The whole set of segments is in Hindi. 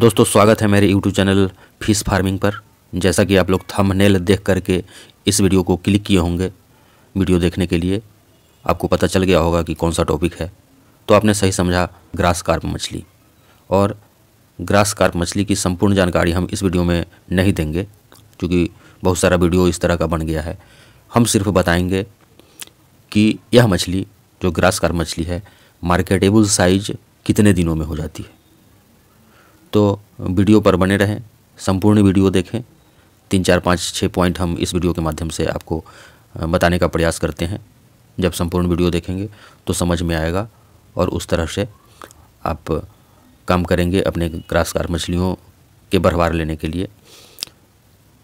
दोस्तों स्वागत है मेरे YouTube चैनल फिश फार्मिंग पर जैसा कि आप लोग थंबनेल देख करके इस वीडियो को क्लिक किए होंगे वीडियो देखने के लिए आपको पता चल गया होगा कि कौन सा टॉपिक है तो आपने सही समझा ग्रास कार्प मछली और ग्रास कार्प मछली की संपूर्ण जानकारी हम इस वीडियो में नहीं देंगे क्योंकि बहुत सारा वीडियो इस तरह का बन गया है हम सिर्फ बताएंगे कि यह मछली जो ग्रास कार्प मछली है मार्केटेबल साइज कितने दिनों में हो जाती है तो वीडियो पर बने रहें संपूर्ण वीडियो देखें तीन चार पाँच छः पॉइंट हम इस वीडियो के माध्यम से आपको बताने का प्रयास करते हैं जब संपूर्ण वीडियो देखेंगे तो समझ में आएगा और उस तरह से आप काम करेंगे अपने ग्रासकार मछलियों के बढ़वार लेने के लिए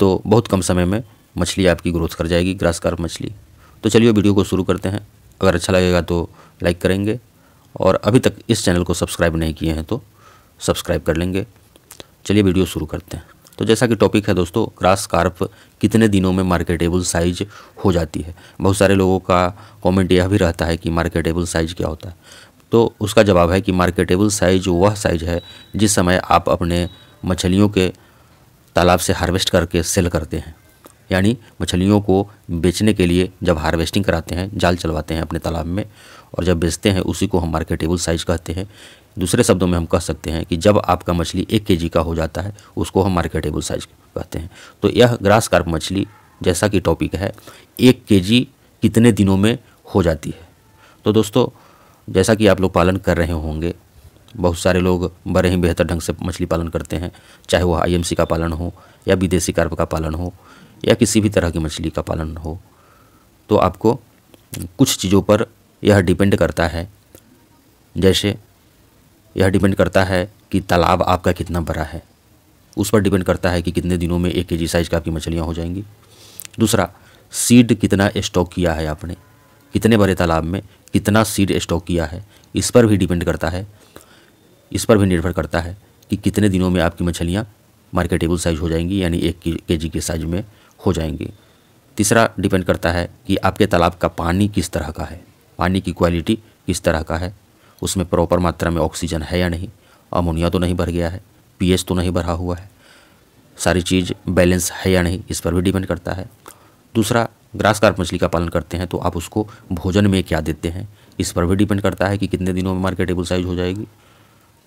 तो बहुत कम समय में मछली आपकी ग्रोथ कर जाएगी ग्रासकार मछली तो चलिए वीडियो को शुरू करते हैं अगर अच्छा लगेगा तो लाइक करेंगे और अभी तक इस चैनल को सब्सक्राइब नहीं किए हैं तो सब्सक्राइब कर लेंगे चलिए वीडियो शुरू करते हैं तो जैसा कि टॉपिक है दोस्तों ग्रास कार्प कितने दिनों में मार्केटेबल साइज हो जाती है बहुत सारे लोगों का कमेंट यह भी रहता है कि मार्केटेबल साइज क्या होता है तो उसका जवाब है कि मार्केटेबल साइज वह साइज है जिस समय आप अपने मछलियों के तालाब से हार्वेस्ट करके सेल करते हैं यानी मछलियों को बेचने के लिए जब हार्वेस्टिंग कराते हैं जाल चलवाते हैं अपने तालाब में और जब बेचते हैं उसी को हम मार्केटेबल साइज़ कहते हैं दूसरे शब्दों में हम कह सकते हैं कि जब आपका मछली एक के का हो जाता है उसको हम मार्केटेबल साइज कहते हैं तो यह ग्रास कार्प मछली जैसा कि टॉपिक है एक के कितने दिनों में हो जाती है तो दोस्तों जैसा कि आप लोग पालन कर रहे होंगे बहुत सारे लोग बड़े ही बेहतर ढंग से मछली पालन करते हैं चाहे वह आईएमसी का पालन हो या विदेशी कार्प का पालन हो या किसी भी तरह की मछली का पालन हो तो आपको कुछ चीज़ों पर यह डिपेंड करता है जैसे यह डिपेंड करता है कि तालाब आपका कितना बड़ा है उस पर डिपेंड करता है कि कितने दिनों में एक के साइज़ का आपकी मछलियाँ हो जाएंगी दूसरा सीड कितना स्टॉक किया है आपने कितने बड़े तालाब में कितना सीड स्टॉक किया है इस पर भी डिपेंड करता है इस पर भी निर्भर करता है कि कितने दिनों में आपकी मछलियाँ मार्केटेबल साइज़ हो जाएंगी यानी एक के जी के साइज़ में हो जाएंगी तीसरा डिपेंड करता है कि आपके तालाब का पानी किस तरह का है पानी की क्वालिटी किस तरह का है उसमें प्रॉपर मात्रा में ऑक्सीजन है या नहीं अमोनिया तो नहीं भर गया है पीएच तो नहीं भरा हुआ है सारी चीज़ बैलेंस है या नहीं इस पर भी डिपेंड करता है दूसरा ग्रास कार्प मछली का पालन करते हैं तो आप उसको भोजन में क्या देते हैं इस पर भी डिपेंड करता है कि कितने दिनों में मार्केटेबल साइज़ हो जाएगी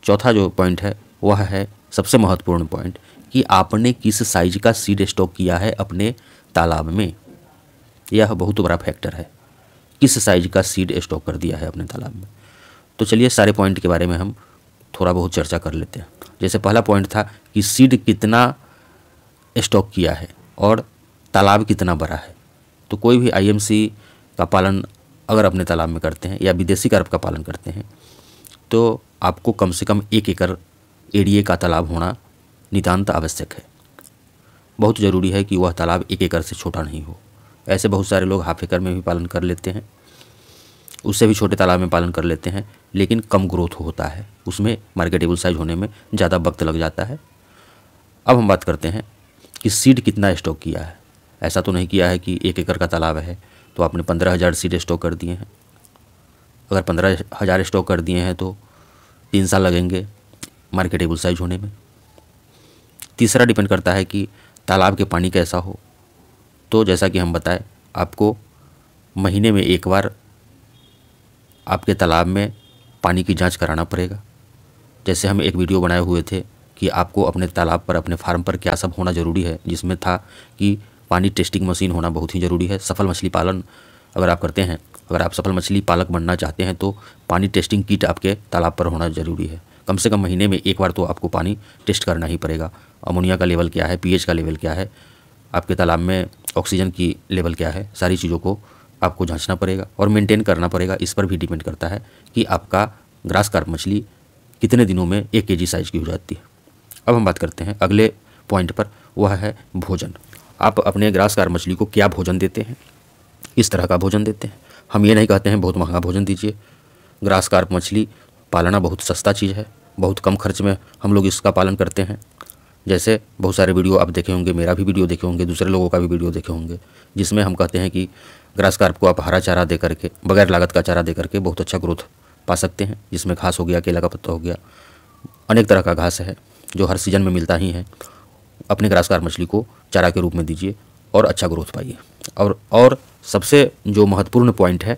चौथा जो पॉइंट है वह है सबसे महत्वपूर्ण पॉइंट कि आपने किस साइज का सीड स्टॉक किया है अपने तालाब में यह बहुत बड़ा फैक्टर है किस साइज का सीड स्टॉक कर दिया है अपने तालाब में तो चलिए सारे पॉइंट के बारे में हम थोड़ा बहुत चर्चा कर लेते हैं जैसे पहला पॉइंट था कि सीड कितना स्टॉक किया है और तालाब कितना बड़ा है तो कोई भी आईएमसी का पालन अगर अपने तालाब में करते हैं या विदेशी कर्ब का पालन करते हैं तो आपको कम से कम एक एकड़ एडीए का तालाब होना नितान्त आवश्यक है बहुत ज़रूरी है कि वह तालाब एक एकड़ से छोटा नहीं हो ऐसे बहुत सारे लोग हाफ एकड़ में भी पालन कर लेते हैं उससे भी छोटे तालाब में पालन कर लेते हैं लेकिन कम ग्रोथ होता है उसमें मार्केटेबल साइज होने में ज़्यादा वक्त लग जाता है अब हम बात करते हैं कि सीड कितना स्टॉक किया है ऐसा तो नहीं किया है कि एक एकड़ का तालाब है तो आपने पंद्रह हज़ार सीड स्टॉक कर दिए हैं अगर पंद्रह हज़ार स्टॉक कर दिए हैं तो तीन साल लगेंगे मार्केटेबल साइज होने में तीसरा डिपेंड करता है कि तालाब के पानी कैसा हो तो जैसा कि हम बताएं आपको महीने में एक बार आपके तालाब में पानी की जांच कराना पड़ेगा जैसे हम एक वीडियो बनाए हुए थे कि आपको अपने तालाब पर अपने फार्म पर क्या सब होना ज़रूरी है जिसमें था कि पानी टेस्टिंग मशीन होना बहुत ही ज़रूरी है सफल मछली पालन अगर आप करते हैं अगर आप सफल मछली पालक बनना चाहते हैं तो पानी टेस्टिंग किट आपके तालाब पर होना ज़रूरी है कम से कम महीने में एक बार तो आपको पानी टेस्ट करना ही पड़ेगा अमोनिया का लेवल क्या है पीएच का लेवल क्या है आपके तालाब में ऑक्सीजन की लेवल क्या है सारी चीज़ों को आपको जांचना पड़ेगा और मेंटेन करना पड़ेगा इस पर भी डिपेंड करता है कि आपका ग्रास कार्प मछली कितने दिनों में एक के साइज़ की हो जाती है अब हम बात करते हैं अगले पॉइंट पर वह है भोजन आप अपने ग्रास कार मछली को क्या भोजन देते हैं किस तरह का भोजन देते हैं हम ये नहीं कहते हैं बहुत महंगा भोजन दीजिए ग्रास कार्प मछली पालना बहुत सस्ता चीज़ है बहुत कम खर्च में हम लोग इसका पालन करते हैं जैसे बहुत सारे वीडियो आप देखे होंगे मेरा भी वीडियो देखे होंगे दूसरे लोगों का भी वीडियो देखे होंगे जिसमें हम कहते हैं कि ग्रास कार्प को आप हरा चारा दे करके बगैर लागत का चारा दे करके बहुत अच्छा ग्रोथ पा सकते हैं जिसमें घास हो गया केला का पत्ता हो गया अनेक तरह का घास है जो हर सीज़न में मिलता ही है अपने ग्रास कार्प मछली को चारा के रूप में दीजिए और अच्छा ग्रोथ पाइए और और सबसे जो महत्वपूर्ण पॉइंट है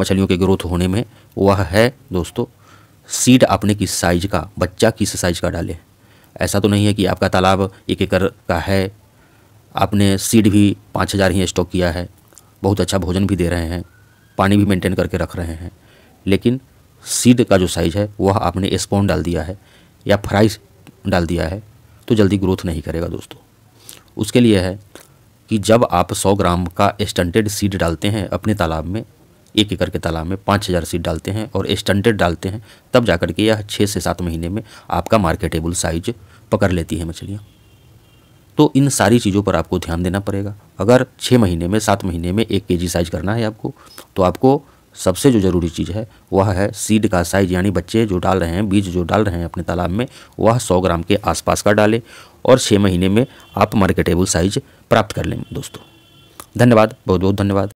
मछलियों के ग्रोथ होने में वह है दोस्तों सीड आपने किस साइज का बच्चा किस साइज का डाले ऐसा तो नहीं है कि आपका तालाब एक एकड़ का है आपने सीड भी पाँच हज़ार ही स्टॉक किया है बहुत अच्छा भोजन भी दे रहे हैं पानी भी मेंटेन करके रख रहे हैं लेकिन सीड का जो साइज़ है वह आपने स्पोन डाल दिया है या फ्राइज डाल दिया है तो जल्दी ग्रोथ नहीं करेगा दोस्तों उसके लिए है कि जब आप 100 ग्राम का स्टंटेड सीड डालते हैं अपने तालाब में एक एकड़ के तालाब में पाँच हज़ार सीड डालते हैं और स्टंटेड डालते हैं तब जाकर के यह छः से सात महीने में आपका मार्केटेबल साइज पकड़ लेती है मछलियाँ तो इन सारी चीज़ों पर आपको ध्यान देना पड़ेगा अगर छः महीने में सात महीने में एक के साइज करना है आपको तो आपको सबसे जो ज़रूरी चीज़ है वह है सीड का साइज यानी बच्चे जो डाल रहे हैं बीज जो डाल रहे हैं अपने तालाब में वह 100 ग्राम के आसपास का डालें और छः महीने में आप मार्केटेबल साइज प्राप्त कर लें दोस्तों धन्यवाद बहुत बहुत धन्यवाद